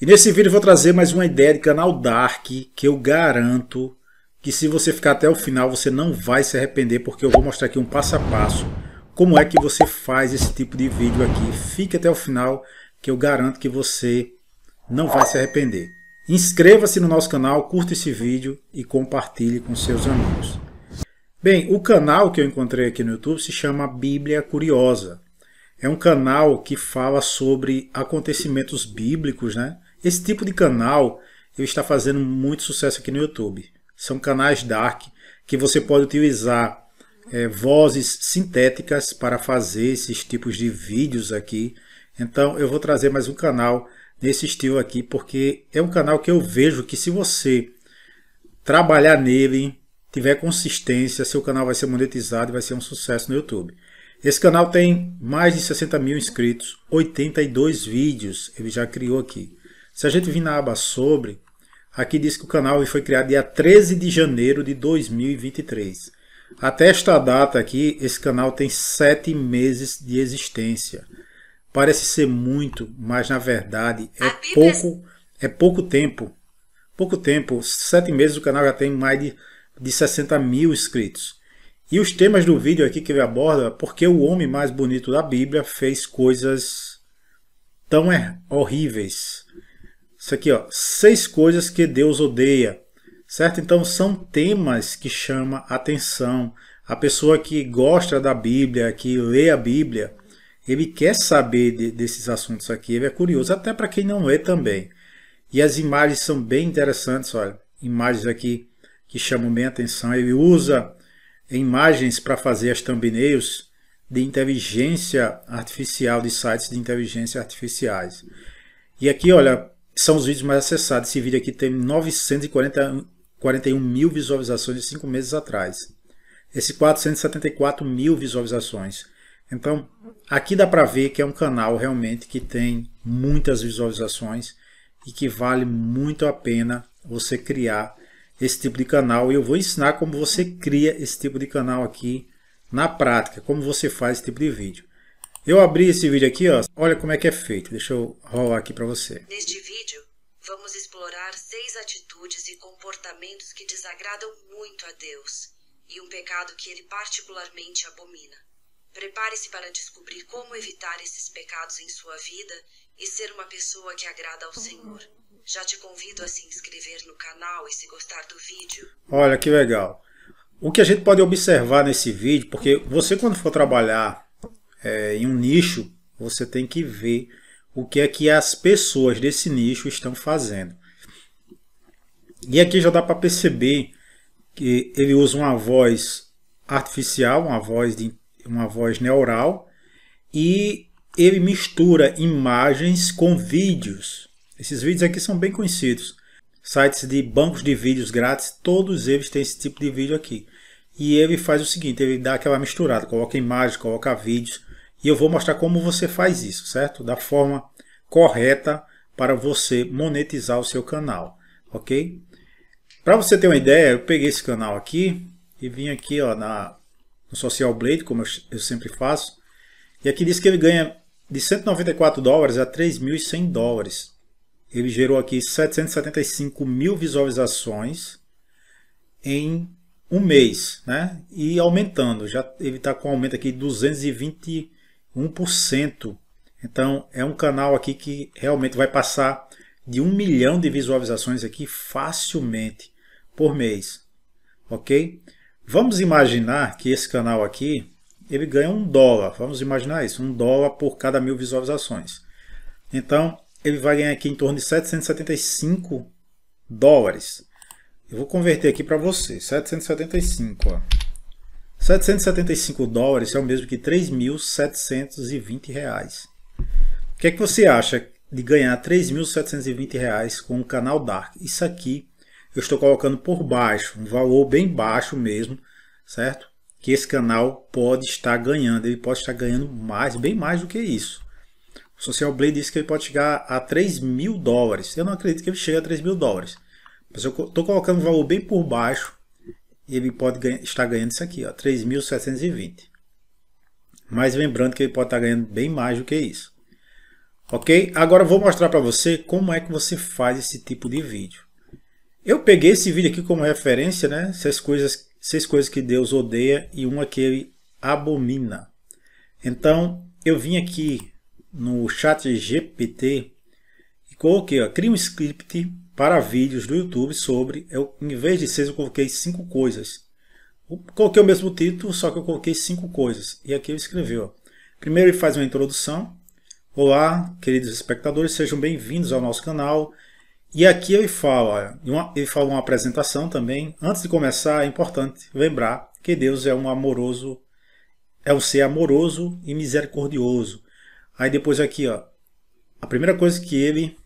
E nesse vídeo eu vou trazer mais uma ideia de canal Dark que eu garanto que se você ficar até o final você não vai se arrepender porque eu vou mostrar aqui um passo a passo como é que você faz esse tipo de vídeo aqui. Fique até o final que eu garanto que você não vai se arrepender. Inscreva-se no nosso canal, curta esse vídeo e compartilhe com seus amigos. Bem, o canal que eu encontrei aqui no YouTube se chama Bíblia Curiosa. É um canal que fala sobre acontecimentos bíblicos, né? Esse tipo de canal está fazendo muito sucesso aqui no YouTube. São canais dark que você pode utilizar é, vozes sintéticas para fazer esses tipos de vídeos aqui. Então eu vou trazer mais um canal nesse estilo aqui, porque é um canal que eu vejo que se você trabalhar nele, tiver consistência, seu canal vai ser monetizado e vai ser um sucesso no YouTube. Esse canal tem mais de 60 mil inscritos, 82 vídeos ele já criou aqui. Se a gente vir na aba sobre, aqui diz que o canal foi criado dia 13 de janeiro de 2023. Até esta data aqui, esse canal tem 7 meses de existência. Parece ser muito, mas na verdade é pouco, é pouco tempo. Pouco tempo, 7 meses o canal já tem mais de, de 60 mil inscritos. E os temas do vídeo aqui que ele aborda, porque o homem mais bonito da Bíblia fez coisas tão horríveis isso aqui, ó, seis coisas que Deus odeia, certo? Então são temas que chamam atenção. A pessoa que gosta da Bíblia, que lê a Bíblia, ele quer saber de, desses assuntos aqui, ele é curioso, até para quem não lê também. E as imagens são bem interessantes, olha, imagens aqui que chamam bem atenção. Ele usa imagens para fazer as thumbnails de inteligência artificial, de sites de inteligência artificiais. E aqui, olha, são os vídeos mais acessados. Esse vídeo aqui tem 941 mil visualizações de 5 meses atrás. Esse 474 mil visualizações. Então, aqui dá para ver que é um canal realmente que tem muitas visualizações e que vale muito a pena você criar esse tipo de canal. E eu vou ensinar como você cria esse tipo de canal aqui na prática, como você faz esse tipo de vídeo. Eu abri esse vídeo aqui, ó. olha como é que é feito. Deixa eu rolar aqui para você. Neste vídeo, vamos explorar seis atitudes e comportamentos que desagradam muito a Deus e um pecado que ele particularmente abomina. Prepare-se para descobrir como evitar esses pecados em sua vida e ser uma pessoa que agrada ao Senhor. Já te convido a se inscrever no canal e se gostar do vídeo. Olha que legal. O que a gente pode observar nesse vídeo, porque você quando for trabalhar é, em um nicho, você tem que ver o que é que as pessoas desse nicho estão fazendo. E aqui já dá para perceber que ele usa uma voz artificial, uma voz, de, uma voz neural, e ele mistura imagens com vídeos. Esses vídeos aqui são bem conhecidos. Sites de bancos de vídeos grátis, todos eles têm esse tipo de vídeo aqui. E ele faz o seguinte, ele dá aquela misturada, coloca imagens, coloca vídeos, e eu vou mostrar como você faz isso, certo? Da forma correta para você monetizar o seu canal, ok? Para você ter uma ideia, eu peguei esse canal aqui e vim aqui ó, na, no Social Blade, como eu, eu sempre faço. E aqui diz que ele ganha de 194 dólares a 3.100 dólares. Ele gerou aqui 775 mil visualizações em um mês, né? E aumentando, já ele está com um aumento aqui de 220 1%. Então é um canal aqui que realmente vai passar de 1 milhão de visualizações aqui facilmente por mês, ok? Vamos imaginar que esse canal aqui ele ganha um dólar, vamos imaginar isso, um dólar por cada mil visualizações. Então ele vai ganhar aqui em torno de 775 dólares. Eu vou converter aqui para você, 775, ó. 775 dólares é o mesmo que 3.720 reais. O que é que você acha de ganhar 3.720 reais com o canal Dark? Isso aqui eu estou colocando por baixo, um valor bem baixo mesmo, certo? Que esse canal pode estar ganhando, ele pode estar ganhando mais, bem mais do que isso. O Social Blade disse que ele pode chegar a 3.000 dólares. Eu não acredito que ele chegue a 3.000 dólares. Mas eu estou colocando um valor bem por baixo ele pode ganha, estar ganhando isso aqui, 3.720. Mas lembrando que ele pode estar ganhando bem mais do que isso. Ok? Agora eu vou mostrar para você como é que você faz esse tipo de vídeo. Eu peguei esse vídeo aqui como referência, né? Seis coisas, seis coisas que Deus odeia e uma que ele abomina. Então, eu vim aqui no chat GPT e coloquei, ó, cria um script para vídeos do YouTube sobre, eu, em vez de seis, eu coloquei cinco coisas. Eu coloquei o mesmo título, só que eu coloquei cinco coisas. E aqui ele escreveu. Primeiro ele faz uma introdução. Olá, queridos espectadores, sejam bem-vindos ao nosso canal. E aqui ele fala, ele fala uma apresentação também. Antes de começar, é importante lembrar que Deus é um amoroso, é um ser amoroso e misericordioso. Aí depois aqui, ó, a primeira coisa que ele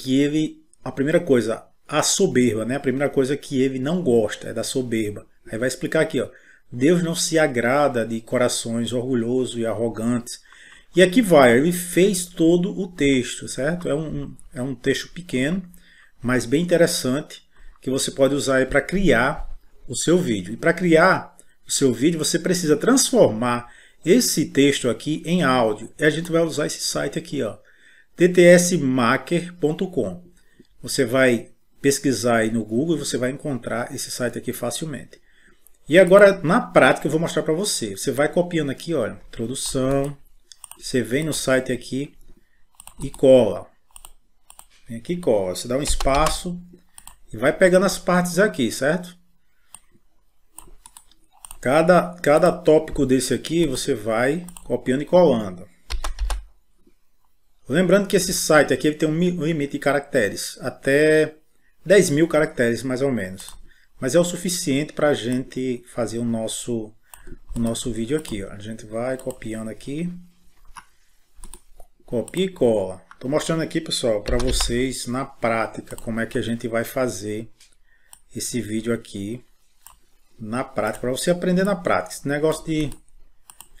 que ele, a primeira coisa, a soberba, né? A primeira coisa que ele não gosta é da soberba. Aí vai explicar aqui, ó. Deus não se agrada de corações orgulhosos e arrogantes. E aqui vai, ele fez todo o texto, certo? É um, é um texto pequeno, mas bem interessante, que você pode usar para criar o seu vídeo. E para criar o seu vídeo, você precisa transformar esse texto aqui em áudio. E a gente vai usar esse site aqui, ó, ttsmaker.com. Você vai pesquisar aí no Google e você vai encontrar esse site aqui facilmente. E agora, na prática, eu vou mostrar para você. Você vai copiando aqui, olha, introdução. Você vem no site aqui e cola. Vem aqui e cola. Você dá um espaço e vai pegando as partes aqui, certo? Cada, cada tópico desse aqui, você vai copiando e colando. Lembrando que esse site aqui ele tem um limite de caracteres, até 10 mil caracteres mais ou menos. Mas é o suficiente para a gente fazer o nosso, o nosso vídeo aqui. Ó. A gente vai copiando aqui, copia e cola. Estou mostrando aqui, pessoal, para vocês na prática como é que a gente vai fazer esse vídeo aqui na prática, para você aprender na prática. Esse negócio de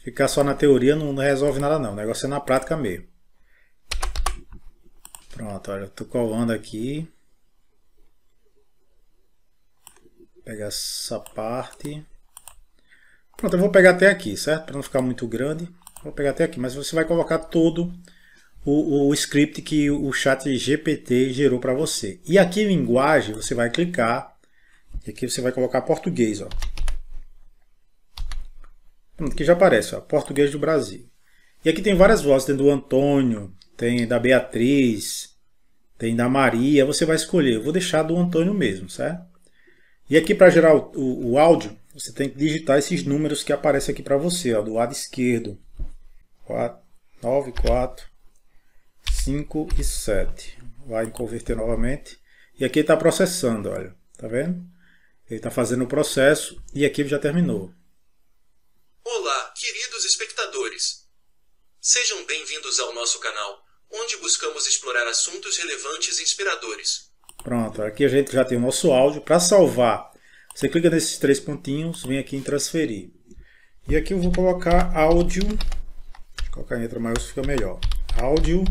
ficar só na teoria não resolve nada não, o negócio é na prática mesmo. Pronto, olha, estou colando aqui. Vou pegar essa parte. Pronto, eu vou pegar até aqui, certo? Para não ficar muito grande. Vou pegar até aqui, mas você vai colocar todo o, o script que o chat GPT gerou para você. E aqui em linguagem, você vai clicar. E aqui você vai colocar português, ó. aqui já aparece, ó, português do Brasil. E aqui tem várias vozes, tem do Antônio, tem da Beatriz, tem da Maria, você vai escolher. Eu vou deixar do Antônio mesmo, certo? E aqui para gerar o, o, o, áudio, você tem que digitar esses números que aparecem aqui para você, ó, do lado esquerdo. 4, 9, 4, 5 e 7. Vai converter novamente. E aqui está processando, olha. Tá vendo? Ele está fazendo o processo e aqui já terminou. Olá, queridos espectadores. Sejam bem-vindos ao nosso canal onde buscamos explorar assuntos relevantes e inspiradores. Pronto, aqui a gente já tem o nosso áudio. Para salvar, você clica nesses três pontinhos, vem aqui em transferir. E aqui eu vou colocar áudio, vou colocar em letra maiúscula fica melhor, áudio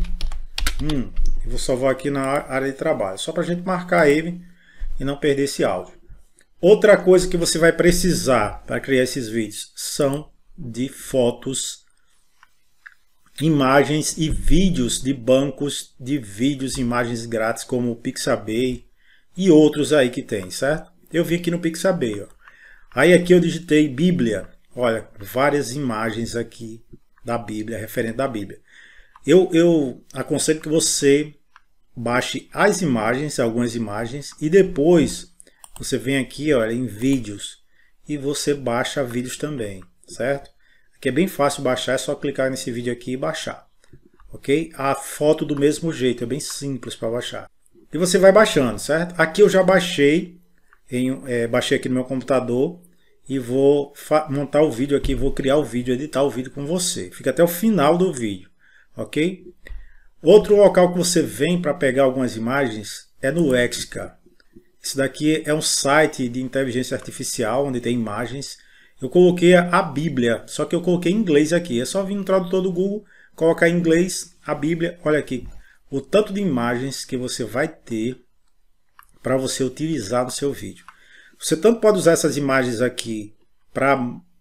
1. vou salvar aqui na área de trabalho, só para a gente marcar ele e não perder esse áudio. Outra coisa que você vai precisar para criar esses vídeos são de fotos imagens e vídeos de bancos de vídeos e imagens grátis como o Pixabay e outros aí que tem, certo? Eu vim aqui no Pixabay, ó. Aí aqui eu digitei Bíblia. Olha, várias imagens aqui da Bíblia, referente da Bíblia. Eu, eu aconselho que você baixe as imagens, algumas imagens, e depois você vem aqui, olha, em vídeos, e você baixa vídeos também, certo? que é bem fácil baixar, é só clicar nesse vídeo aqui e baixar. Ok? A foto do mesmo jeito, é bem simples para baixar. E você vai baixando, certo? Aqui eu já baixei, em, é, baixei aqui no meu computador e vou montar o vídeo aqui, vou criar o vídeo, editar o vídeo com você. Fica até o final do vídeo, ok? Outro local que você vem para pegar algumas imagens é no Exica. esse daqui é um site de inteligência artificial, onde tem imagens. Eu coloquei a Bíblia, só que eu coloquei em inglês aqui. É só vir no tradutor do Google, colocar em inglês a Bíblia. Olha aqui o tanto de imagens que você vai ter para você utilizar no seu vídeo. Você tanto pode usar essas imagens aqui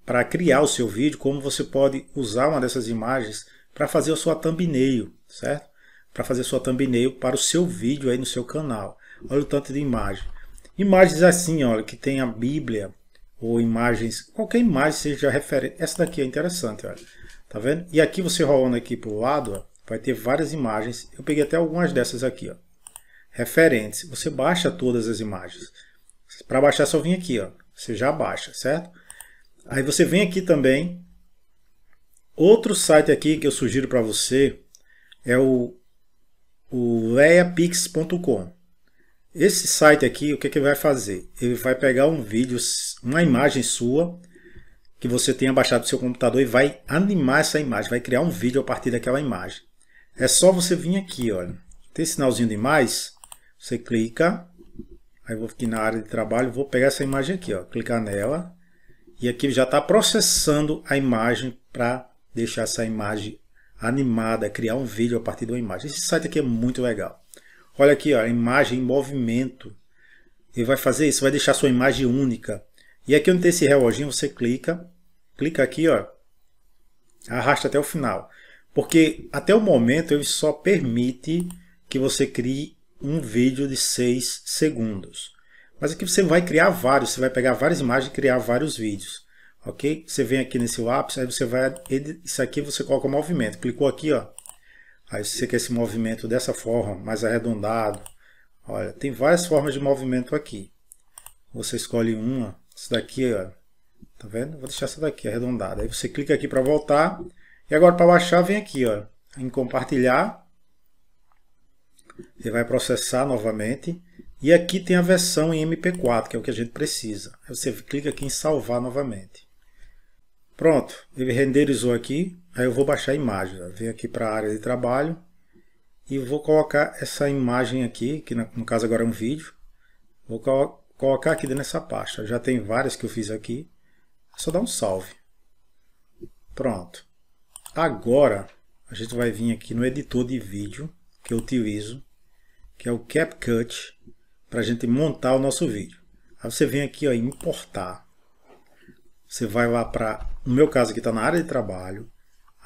para criar o seu vídeo, como você pode usar uma dessas imagens para fazer a sua thumbnail, certo? Para fazer a sua thumbnail para o seu vídeo aí no seu canal. Olha o tanto de imagem. Imagens assim, olha, que tem a Bíblia, ou imagens, qualquer imagem seja referente. Essa daqui é interessante, olha. Tá vendo? E aqui você rolando aqui para o lado, ó, vai ter várias imagens. Eu peguei até algumas dessas aqui, ó. Referentes. Você baixa todas as imagens. Para baixar, só vem aqui, ó. Você já baixa, certo? Aí você vem aqui também. Outro site aqui que eu sugiro para você é o, o leapix.com. Esse site aqui, o que, que vai fazer? Ele vai pegar um vídeo, uma imagem sua, que você tenha baixado do seu computador e vai animar essa imagem, vai criar um vídeo a partir daquela imagem. É só você vir aqui, olha. Tem sinalzinho de mais, você clica, aí vou aqui na área de trabalho, vou pegar essa imagem aqui, ó, clicar nela, e aqui já está processando a imagem para deixar essa imagem animada, criar um vídeo a partir de uma imagem. Esse site aqui é muito legal. Olha aqui, ó, a imagem em movimento. Ele vai fazer isso, vai deixar sua imagem única. E aqui onde tem esse reloginho, você clica, clica aqui, ó, arrasta até o final. Porque até o momento ele só permite que você crie um vídeo de 6 segundos. Mas aqui você vai criar vários, você vai pegar várias imagens e criar vários vídeos. Ok? Você vem aqui nesse lápis, aí você vai, isso aqui você coloca o movimento. Clicou aqui, ó, Aí você quer esse movimento dessa forma, mais arredondado. Olha, tem várias formas de movimento aqui. Você escolhe uma, essa daqui, ó, tá vendo? Vou deixar essa daqui arredondada. Aí você clica aqui para voltar. E agora para baixar, vem aqui ó, em compartilhar. Ele vai processar novamente. E aqui tem a versão em MP4, que é o que a gente precisa. Aí você clica aqui em salvar novamente. Pronto, ele renderizou aqui. Aí eu vou baixar a imagem. Tá? Venho aqui para a área de trabalho e vou colocar essa imagem aqui, que no caso agora é um vídeo. Vou co colocar aqui dentro dessa pasta. Já tem várias que eu fiz aqui. É só dá um salve. Pronto. Agora a gente vai vir aqui no editor de vídeo que eu utilizo, que é o CapCut, para a gente montar o nosso vídeo. Aí você vem aqui ó, importar. Você vai lá para, no meu caso aqui está na área de trabalho,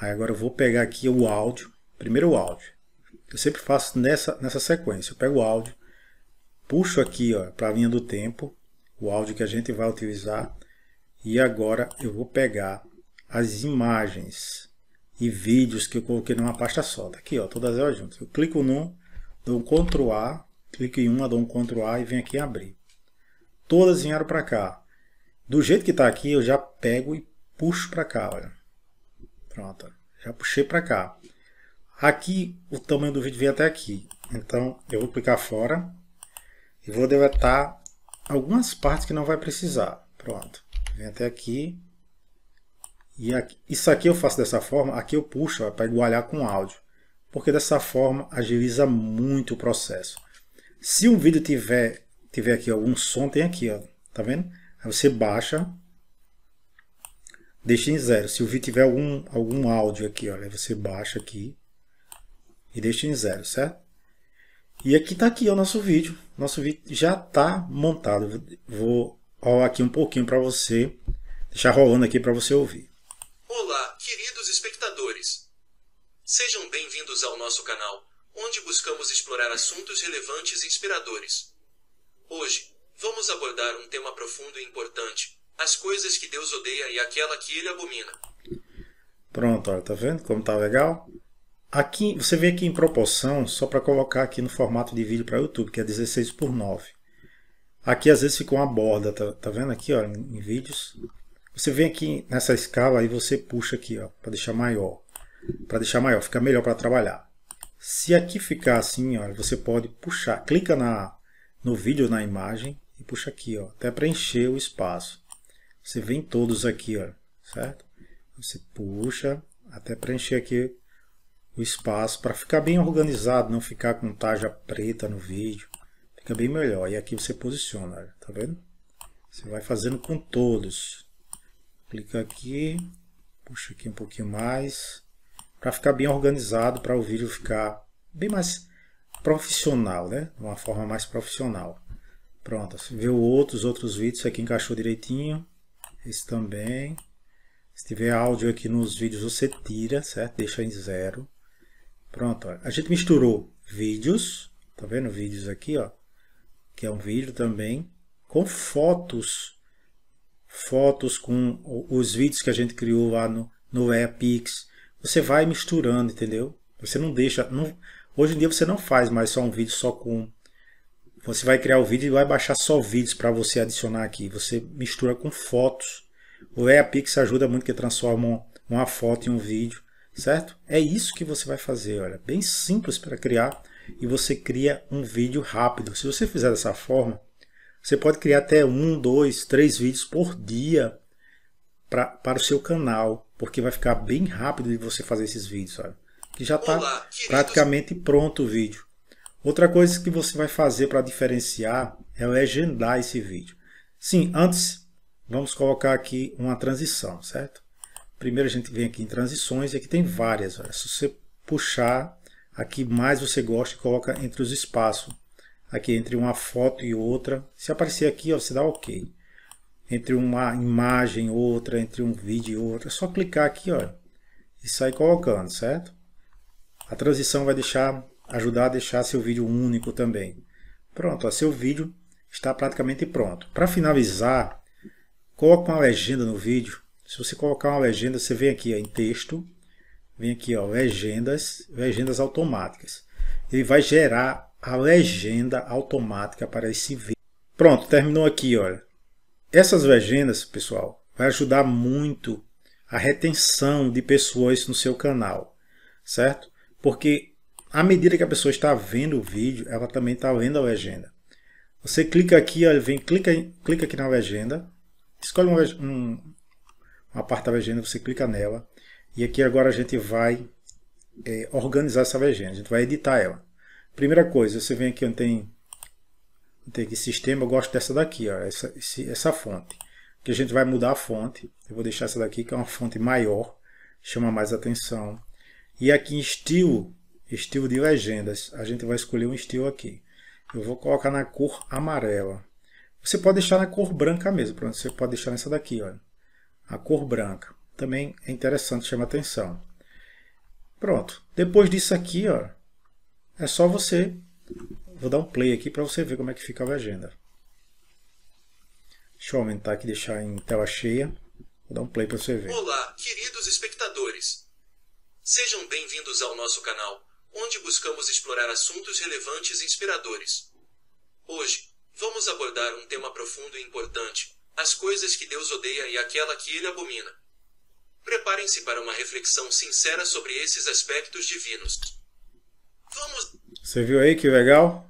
Aí agora eu vou pegar aqui o áudio, primeiro o áudio. Eu sempre faço nessa, nessa sequência, eu pego o áudio, puxo aqui para a linha do tempo, o áudio que a gente vai utilizar, e agora eu vou pegar as imagens e vídeos que eu coloquei numa pasta só, tá aqui ó, todas elas juntas. Eu clico num, dou um CTRL A, clico em uma, dou um CTRL A e venho aqui abrir. Todas vieram para cá. Do jeito que está aqui, eu já pego e puxo para cá, olha. Pronto, já puxei para cá. Aqui o tamanho do vídeo vem até aqui. Então eu vou clicar fora e vou deletar algumas partes que não vai precisar. Pronto, vem até aqui. E aqui, isso aqui eu faço dessa forma, aqui eu puxo para igualar com o áudio. Porque dessa forma agiliza muito o processo. Se um vídeo tiver, tiver aqui algum som, tem aqui, ó, tá vendo? Aí você baixa deixa em zero. Se o vídeo tiver algum, algum áudio aqui, olha, você baixa aqui e deixa em zero, certo? E aqui está aqui o nosso vídeo. Nosso vídeo já está montado. Vou rolar aqui um pouquinho para você, deixar rolando aqui para você ouvir. Olá, queridos espectadores. Sejam bem-vindos ao nosso canal, onde buscamos explorar assuntos relevantes e inspiradores. Hoje, vamos abordar um tema profundo e importante, as coisas que Deus odeia e aquela que ele abomina. Pronto, olha, tá vendo como tá legal? Aqui, você vê aqui em proporção, só para colocar aqui no formato de vídeo para YouTube, que é 16 por 9. Aqui às vezes fica uma borda, tá, tá vendo aqui, ó, em, em vídeos. Você vem aqui nessa escala e você puxa aqui, ó, para deixar maior. Para deixar maior, fica melhor para trabalhar. Se aqui ficar assim, ó, você pode puxar, clica na no vídeo, na imagem e puxa aqui, ó, até preencher o espaço. Você vem todos aqui, ó, certo? Você puxa até preencher aqui o espaço para ficar bem organizado, não ficar com tarja preta no vídeo. Fica bem melhor. E aqui você posiciona, tá vendo? Você vai fazendo com todos. Clica aqui, puxa aqui um pouquinho mais, para ficar bem organizado, para o vídeo ficar bem mais profissional, né? De uma forma mais profissional. Pronto, você vê outros, outros vídeos, aqui encaixou direitinho esse também. Se tiver áudio aqui nos vídeos, você tira, certo? Deixa em zero. Pronto, ó. a gente misturou vídeos, tá vendo vídeos aqui, ó? Que é um vídeo também, com fotos. Fotos com os vídeos que a gente criou lá no, no Epix. Você vai misturando, entendeu? Você não deixa... Não, hoje em dia você não faz mais só um vídeo só com você vai criar o vídeo e vai baixar só vídeos para você adicionar aqui. Você mistura com fotos. O EAPix ajuda muito que transforma uma foto em um vídeo, certo? É isso que você vai fazer, olha. Bem simples para criar e você cria um vídeo rápido. Se você fizer dessa forma, você pode criar até um, dois, três vídeos por dia pra, para o seu canal, porque vai ficar bem rápido de você fazer esses vídeos, olha. Que já está praticamente pronto o vídeo. Outra coisa que você vai fazer para diferenciar é legendar esse vídeo. Sim, antes vamos colocar aqui uma transição, certo? Primeiro a gente vem aqui em transições e aqui tem várias. Olha. Se você puxar aqui mais você gosta, coloca entre os espaços. Aqui entre uma foto e outra. Se aparecer aqui, ó, você dá OK. Entre uma imagem outra, entre um vídeo e outra. É só clicar aqui ó, e sair colocando, certo? A transição vai deixar ajudar a deixar seu vídeo único também. Pronto, ó, seu vídeo está praticamente pronto. Para finalizar, coloque uma legenda no vídeo. Se você colocar uma legenda, você vem aqui ó, em texto, vem aqui ó, legendas, legendas automáticas. Ele vai gerar a legenda automática para esse vídeo. Pronto, terminou aqui, olha. Essas legendas, pessoal, vai ajudar muito a retenção de pessoas no seu canal, certo? Porque à medida que a pessoa está vendo o vídeo, ela também está lendo a legenda. Você clica aqui, ó, vem, clica, clica aqui na legenda, escolhe uma, um, uma parte da legenda, você clica nela. E aqui agora a gente vai é, organizar essa legenda, a gente vai editar ela. Primeira coisa, você vem aqui onde tem, tem aqui sistema, eu gosto dessa daqui, ó, essa, esse, essa fonte. Que a gente vai mudar a fonte, eu vou deixar essa daqui que é uma fonte maior, chama mais atenção. E aqui em estilo, estilo de legendas. A gente vai escolher um estilo aqui. Eu vou colocar na cor amarela. Você pode deixar na cor branca mesmo, pronto. Você pode deixar nessa daqui, olha. A cor branca. Também é interessante, chama atenção. Pronto. Depois disso aqui, ó, é só você... Vou dar um play aqui para você ver como é que fica a legenda. Deixa eu aumentar aqui, deixar em tela cheia. Vou dar um play para você ver. Olá, queridos espectadores. Sejam bem-vindos ao nosso canal onde buscamos explorar assuntos relevantes e inspiradores. Hoje, vamos abordar um tema profundo e importante: as coisas que Deus odeia e aquela que ele abomina. Preparem-se para uma reflexão sincera sobre esses aspectos divinos. Vamos. Você viu aí que legal?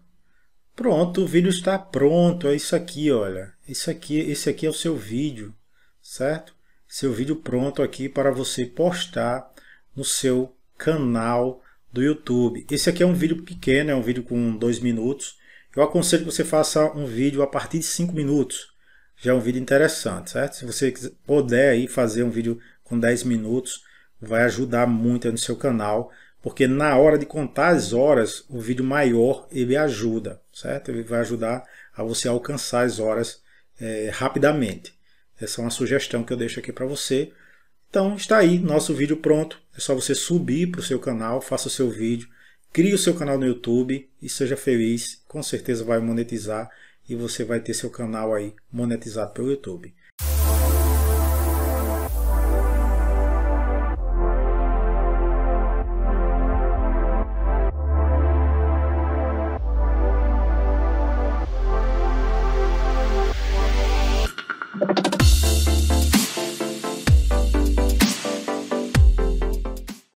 Pronto, o vídeo está pronto. É isso aqui, olha. Isso aqui, esse aqui é o seu vídeo, certo? Seu vídeo pronto aqui para você postar no seu canal do YouTube. Esse aqui é um vídeo pequeno, é um vídeo com dois minutos. Eu aconselho que você faça um vídeo a partir de cinco minutos. Já é um vídeo interessante, certo? Se você puder aí fazer um vídeo com 10 minutos, vai ajudar muito no seu canal, porque na hora de contar as horas, o vídeo maior ele ajuda, certo? Ele vai ajudar a você alcançar as horas é, rapidamente. Essa é uma sugestão que eu deixo aqui para você. Então está aí nosso vídeo pronto. É só você subir para o seu canal, faça o seu vídeo, crie o seu canal no YouTube e seja feliz. Com certeza vai monetizar e você vai ter seu canal aí monetizado pelo YouTube.